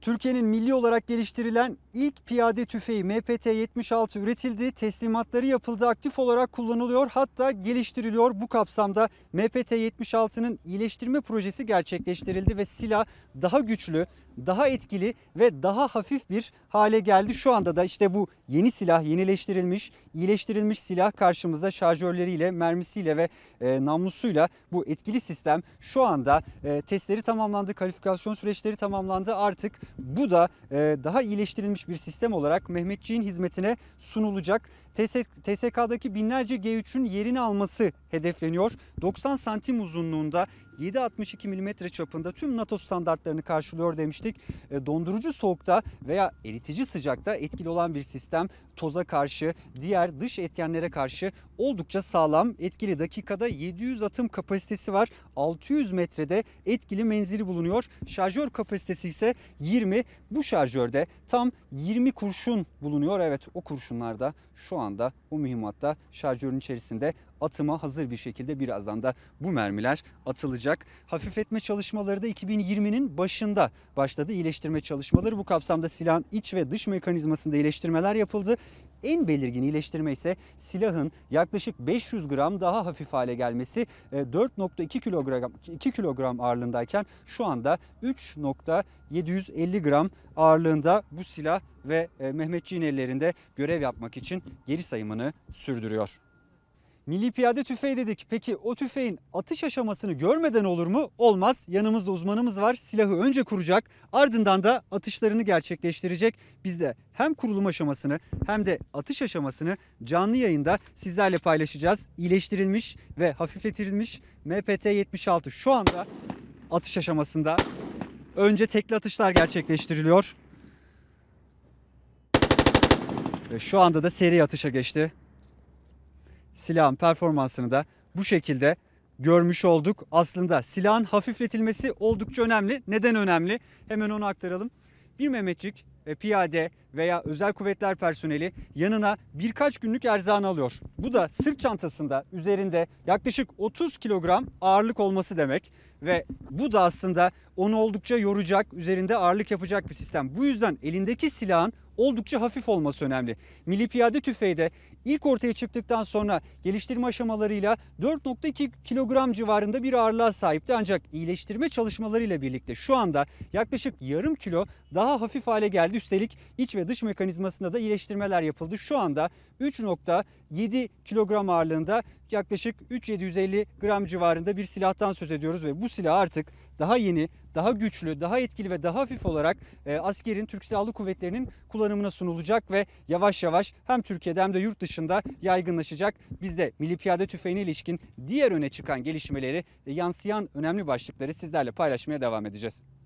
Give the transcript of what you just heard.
Türkiye'nin milli olarak geliştirilen ilk piyade tüfeği MPT-76 üretildi, teslimatları yapıldı, aktif olarak kullanılıyor hatta geliştiriliyor. Bu kapsamda MPT-76'nın iyileştirme projesi gerçekleştirildi ve silah daha güçlü, daha etkili ve daha hafif bir hale geldi. Şu anda da işte bu yeni silah yenileştirilmiş, iyileştirilmiş silah karşımızda şarjörleriyle, mermisiyle ve e, namlusuyla bu etkili sistem şu anda e, testleri tamamlandı, kalifikasyon süreçleri tamamlandı. Artık bu da e, daha iyileştirilmiş bir sistem olarak Mehmetçiğin hizmetine sunulacak. TSK'daki binlerce G3'ün yerini alması hedefleniyor. 90 santim uzunluğunda 7.62 mm çapında tüm NATO standartlarını karşılıyor demiştik. E, dondurucu soğukta veya eritici sıcakta etkili olan bir sistem toza karşı, diğer dış etkenlere karşı oldukça sağlam. Etkili dakikada 700 atım kapasitesi var. 600 metrede etkili menzili bulunuyor. Şarjör kapasitesi ise 20. Bu şarjörde tam 20 kurşun bulunuyor. Evet o kurşunlar da şu anda bu mühimmatta şarjörün içerisinde atıma hazır bir şekilde birazdan da bu mermiler atılacak. Hafifletme çalışmaları da 2020'nin başında başladı. İyileştirme çalışmaları bu kapsamda silahın iç ve dış mekanizmasında iyileştirmeler yapıldı. En belirgin iyileştirme ise silahın yaklaşık 500 gram daha hafif hale gelmesi 4.2 e, kilogram 2 kilogram ağırlığındayken şu anda 3.750 gram ağırlığında bu silah ve e, Mehmetçiğin ellerinde görev yapmak için geri sayımını sürdürüyor. Milli piyade tüfeği dedik. Peki o tüfeğin atış aşamasını görmeden olur mu? Olmaz. Yanımızda uzmanımız var. Silahı önce kuracak ardından da atışlarını gerçekleştirecek. Biz de hem kurulum aşamasını hem de atış aşamasını canlı yayında sizlerle paylaşacağız. İyileştirilmiş ve hafifletilmiş MPT-76 şu anda atış aşamasında. Önce tekli atışlar gerçekleştiriliyor. Ve şu anda da seri atışa geçti silahın performansını da bu şekilde görmüş olduk. Aslında silahın hafifletilmesi oldukça önemli. Neden önemli? Hemen onu aktaralım. Bir Mehmetçik e, piyade veya özel kuvvetler personeli yanına birkaç günlük erzağını alıyor. Bu da sırt çantasında üzerinde yaklaşık 30 kilogram ağırlık olması demek ve bu da aslında onu oldukça yoracak, üzerinde ağırlık yapacak bir sistem. Bu yüzden elindeki silahın oldukça hafif olması önemli. Milli piyade tüfeği de ilk ortaya çıktıktan sonra geliştirme aşamalarıyla 4.2 kilogram civarında bir ağırlığa sahipti ancak iyileştirme çalışmalarıyla birlikte şu anda yaklaşık yarım kilo daha hafif hale geldi. Üstelik iç ve dış mekanizmasında da iyileştirmeler yapıldı. Şu anda 3.7 kilogram ağırlığında yaklaşık 3750 gram civarında bir silahtan söz ediyoruz ve bu silah artık daha yeni, daha güçlü, daha etkili ve daha hafif olarak e, askerin, Türk Silahlı Kuvvetleri'nin kullanımına sunulacak ve yavaş yavaş hem Türkiye'de hem de yurt dışında yaygınlaşacak. Biz de Milli Piyade Tüfeği'ne ilişkin diğer öne çıkan gelişmeleri, e, yansıyan önemli başlıkları sizlerle paylaşmaya devam edeceğiz.